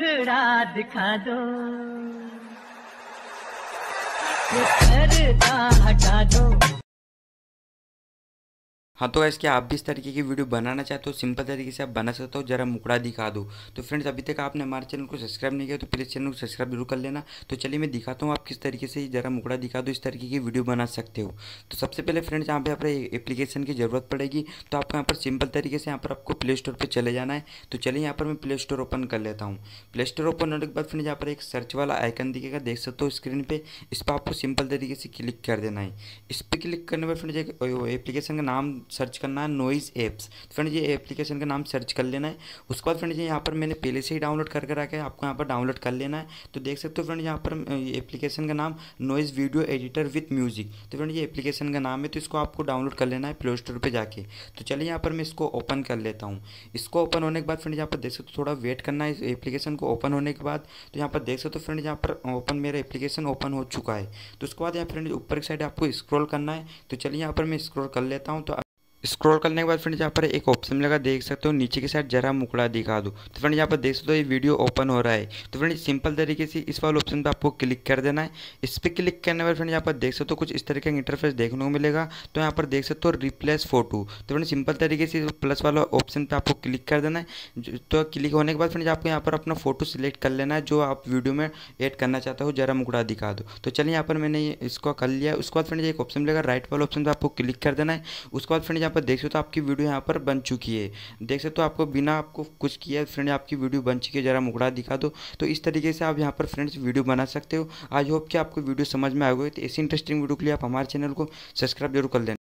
टुकड़ा दिखा दो ये हाँ तो ऐसे क्या आप भी इस तरीके की वीडियो बनाना चाहते हो सिंपल तरीके से आप बना सकते हो जरा मुकड़ा दिखा दो तो फ्रेंड्स अभी तक आपने हमारे चैनल को सब्सक्राइब नहीं किया तो प्लीज़ चैनल को सब्सक्राइब जरूर कर लेना तो चलिए मैं दिखाता हूँ आप किस तरीके से जरा मुकड़ा दिखा दो इस तरीके की वीडियो बना सकते हो तो सबसे पहले फ्रेंड्स यहाँ पर आपको एप्लीकेशन की जरूरत पड़ेगी तो आपको यहाँ पर सिंपल तरीके से यहाँ पर आपको प्ले स्टोर पर चले जाना है तो चलिए यहाँ पर मैं प्ले स्टोर ओपन कर लेता हूँ प्ले स्टोर ओपन होने के बाद फ्रेंड्स यहाँ पर एक सर्च वाला आइकन दिखेगा देख सकते हो स्क्रीन पर इस पर आपको सिंपल तरीके से क्लिक कर देना है इस पर क्लिक करने पर फ्रेंड्स एक एप्लीकेशन का नाम सर्च करना है नॉइज़ एप्स तो फ्रेंड ये एप्लीकेशन का नाम सर्च कर लेना है उसके बाद फ्रेंड ये यहाँ पर मैंने पहले से ही डाउनलोड करके रखा है आपको यहाँ पर डाउनलोड कर लेना है तो देख सकते हो फ्रेंड यहाँ पर एप्लीकेशन का नाम noise video editor with music तो फ्रेंड ये एप्लीकेशन का नाम है तो इसको आपको डाउनलोड कर लेना है प्ले स्टोर पर जाके तो चलिए यहाँ पर मैं इसको ओपन कर लेता हूँ इसको ओपन होने के बाद फ्रेंड यहाँ पर देख सकते हो थोड़ा वेट करना है इस एप्लीकेशन को ओपन होने के बाद तो यहाँ पर देख सकते हो फ्रेंड यहाँ पर ओपन मेरा एप्लीकेशन ओपन हो चुका है तो उसके बाद यहाँ फ्रेंड ऊपर की साइड आपको स्क्रॉल करना है तो चलिए यहाँ पर मैं स्क्रॉल कर लेता हूँ तो स्क्रॉल करने के बाद फ्रेंड्स यहाँ पर एक ऑप्शन मिलेगा देख सकते हो नीचे के साइड जरा मुकड़ा दिखा दो तो फ्रेंड यहाँ पर देख सकते हो ये वीडियो ओपन हो रहा है तो फ्रेंड सिंपल तरीके से इस वाले ऑप्शन पर आपको क्लिक कर देना है इस पर क्लिक करने पर फ्रेंड यहाँ पर देख सकते हो कुछ इस तरीके का इंटरफेस देखने को मिलेगा तो यहाँ पर देख सकते हो रिप्लेस फोटो तो फ्रेंड सिंपल तरीके से प्लस वाला ऑप्शन पर आपको क्लिक कर देना है तो क्लिक होने के बाद फ्रेंड आपको यहाँ पर अपना फोटो सिलेक्ट कर लेना है जो आप वीडियो में एड करना चाहते हो जरा मुकड़ा दिखा दो तो चलिए यहाँ पर मैंने इसको कर लिया उसके बाद फ्रेंड एक ऑप्शन मिलेगा राइट वाला ऑप्शन पर आपको क्लिक कर देना है उसके बाद फ्रेंड यहाँ पर देख सकते हो तो आपकी वीडियो यहाँ पर बन चुकी है देख सकते हो तो आपको बिना आपको कुछ किया फ्रेंड आपकी वीडियो बन चुकी है ज़रा मुकड़ा दिखा दो तो इस तरीके से आप यहाँ पर फ्रेंड्स वीडियो बना सकते हो आई होप कि आपको वीडियो समझ में आएगी तो ऐसी इंटरेस्टिंग वीडियो के लिए आप हमारे चैनल को सब्सक्राइब जरूर कर देना